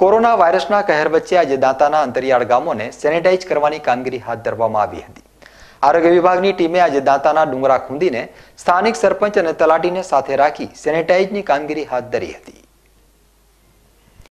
corona વાયરસના કહેર વચ્ચે આજે દાંતાના અંતરિયાળ ગામોને સેનેટાઈઝ કરવાની કામગીરી હાથ ધરવામાં આવી હતી આરોગ્ય વિભાગની ટીમે આજે દાંતાના ડુંગરા ખૂંદીને સ્થાનિક સરપંચ અને તલાટીને સાથે રાખી સેનેટાઇઝની કામગીરી હાથ ધરી હતી